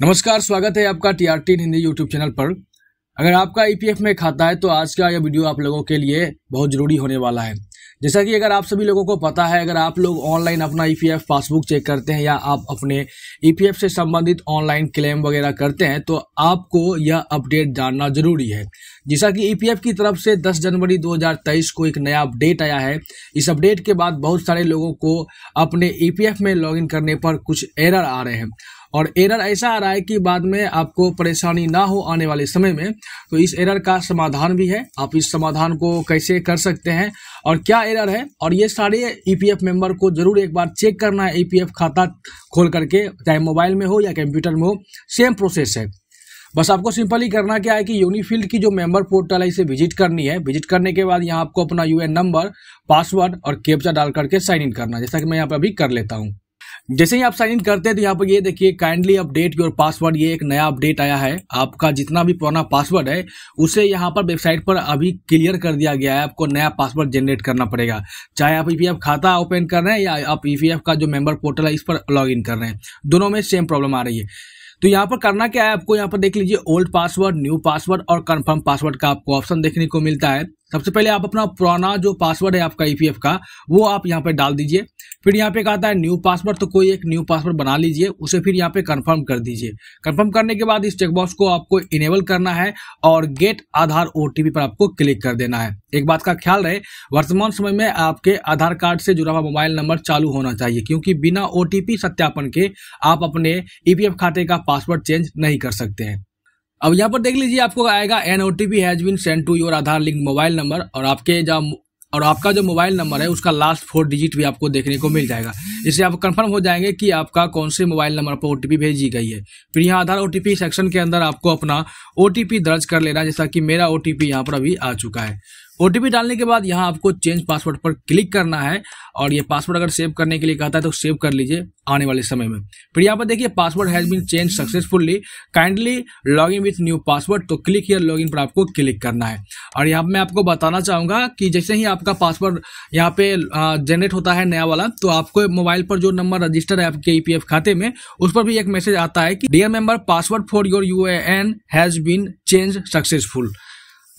नमस्कार स्वागत है आपका T R T Hindi YouTube channel पर अगर आपका ई e में खाता है तो आज का यह वीडियो आप लोगों के लिए बहुत ज़रूरी होने वाला है जैसा कि अगर आप सभी लोगों को पता है अगर आप लोग ऑनलाइन अपना ई e पासबुक चेक करते हैं या आप अपने ई e से संबंधित ऑनलाइन क्लेम वगैरह करते हैं तो आपको यह अपडेट जानना जरूरी है जैसा कि ई की तरफ से 10 जनवरी 2023 को एक नया अपडेट आया है इस अपडेट के बाद बहुत सारे लोगों को अपने ई में लॉगिन करने पर कुछ एरर आ रहे हैं और एरर ऐसा आ रहा है कि बाद में आपको परेशानी ना हो आने वाले समय में तो इस एरर का समाधान भी है आप इस समाधान को कैसे कर सकते हैं और क्या एरर है और ये सारे ईपीएफ e मेंबर को जरूर एक बार चेक करना है ईपीएफ e खाता खोल करके चाहे मोबाइल में हो या कंप्यूटर में हो सेम प्रोसेस है बस आपको सिंपली करना क्या है कि यूनिफील्ड की जो मेंबर पोर्टल है इसे विजिट करनी है विजिट करने के बाद यहाँ आपको अपना यूएन नंबर पासवर्ड और कैप्चा डाल करके साइन इन करना जैसा कि मैं यहाँ पर अभी कर लेता हूँ जैसे ही आप साइन इन करते हैं तो यहाँ पर ये देखिए काइंडली अपडेट योर पासवर्ड ये एक नया अपडेट आया है आपका जितना भी पुराना पासवर्ड है उसे यहाँ पर वेबसाइट पर अभी क्लियर कर दिया गया है आपको नया पासवर्ड जनरेट करना पड़ेगा चाहे आप ई e खाता ओपन कर रहे हैं या आप ई e का जो मेंबर पोर्टल है इस पर लॉग कर रहे हैं दोनों में सेम प्रॉब्लम आ रही है तो यहाँ पर करना क्या है आपको यहाँ पर देख लीजिए ओल्ड पासवर्ड न्यू पासवर्ड और कन्फर्म पासवर्ड का आपको ऑप्शन देखने को मिलता है सबसे पहले आप अपना पुराना जो पासवर्ड है आपका ई e का वो आप यहाँ पर डाल दीजिए फिर यहाँ पे एक है न्यू पासवर्ड तो कोई एक न्यू पासवर्ड बना लीजिए उसे फिर यहाँ पे कंफर्म कर दीजिए कंफर्म करने के बाद इस चेकबॉक्स को आपको इनेबल करना है और गेट आधार ओ पर आपको क्लिक कर देना है एक बात का ख्याल रहे वर्तमान समय में आपके आधार कार्ड से जुड़ा हुआ मोबाइल नंबर चालू होना चाहिए क्योंकि बिना ओ सत्यापन के आप अपने ई e खाते का पासवर्ड चेंज नहीं कर सकते हैं अब यहाँ पर देख लीजिए आपको आएगा an O T P has been send to your Aadhaar link mobile number और आपके जब और आपका जो मोबाइल नंबर है उसका लास्ट फोर डिजिट भी आपको देखने को मिल जाएगा इससे आप कंफर्म हो जाएंगे कि आपका कौन से मोबाइल नंबर पर पी भेजी गई है फिर यहाँ आधार ओटीपी सेक्शन के अंदर आपको अपना पी दर्ज कर लेना जैसा कि मेरा ओ पी यहाँ पर अभी आ चुका है ओटीपी डालने के बाद यहाँ आपको चेंज पासवर्ड पर क्लिक करना है और ये पासवर्ड अगर सेव करने के लिए कहता है तो सेव कर लीजिए आने वाले समय में फिर यहाँ पर देखिए password has been change successfully kindly log in with new password तो क्लिक हियर लॉग इन पर आपको क्लिक करना है और यहाँ मैं आपको बताना चाहूँगा कि जैसे ही आपका पासवर्ड यहाँ पे जनरेट होता है नया वाला तो आपको मोबाइल पर जो नंबर रजिस्टर है आपके ई e खाते में उस पर भी एक मैसेज आता है कि dear member password for your you has been change successful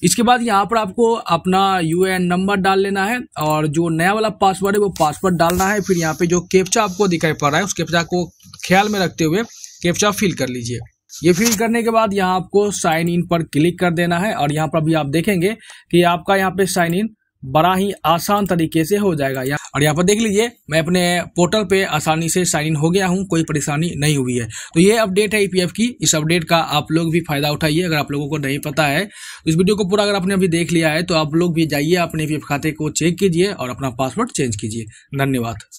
इसके बाद यहाँ पर आपको अपना यू नंबर डाल लेना है और जो नया वाला पासवर्ड है वो पासवर्ड डालना है फिर यहाँ पे जो कैप्चा आपको दिखाई पड़ रहा है उस कैप्चा को ख्याल में रखते हुए कैप्चा फिल कर लीजिए ये फिल करने के बाद यहाँ आपको साइन इन पर क्लिक कर देना है और यहाँ पर अभी आप देखेंगे कि आपका यहाँ पे साइन इन बड़ा ही आसान तरीके से हो जाएगा यहाँ और यहाँ पर देख लीजिए मैं अपने पोर्टल पे आसानी से साइन इन हो गया हूँ कोई परेशानी नहीं हुई है तो ये अपडेट है ईपीएफ e की इस अपडेट का आप लोग भी फायदा उठाइए अगर आप लोगों को नहीं पता है तो इस वीडियो को पूरा अगर आपने अभी देख लिया है तो आप लोग भी जाइए अपने ई e खाते को चेक कीजिए और अपना पासवर्ड चेंज कीजिए धन्यवाद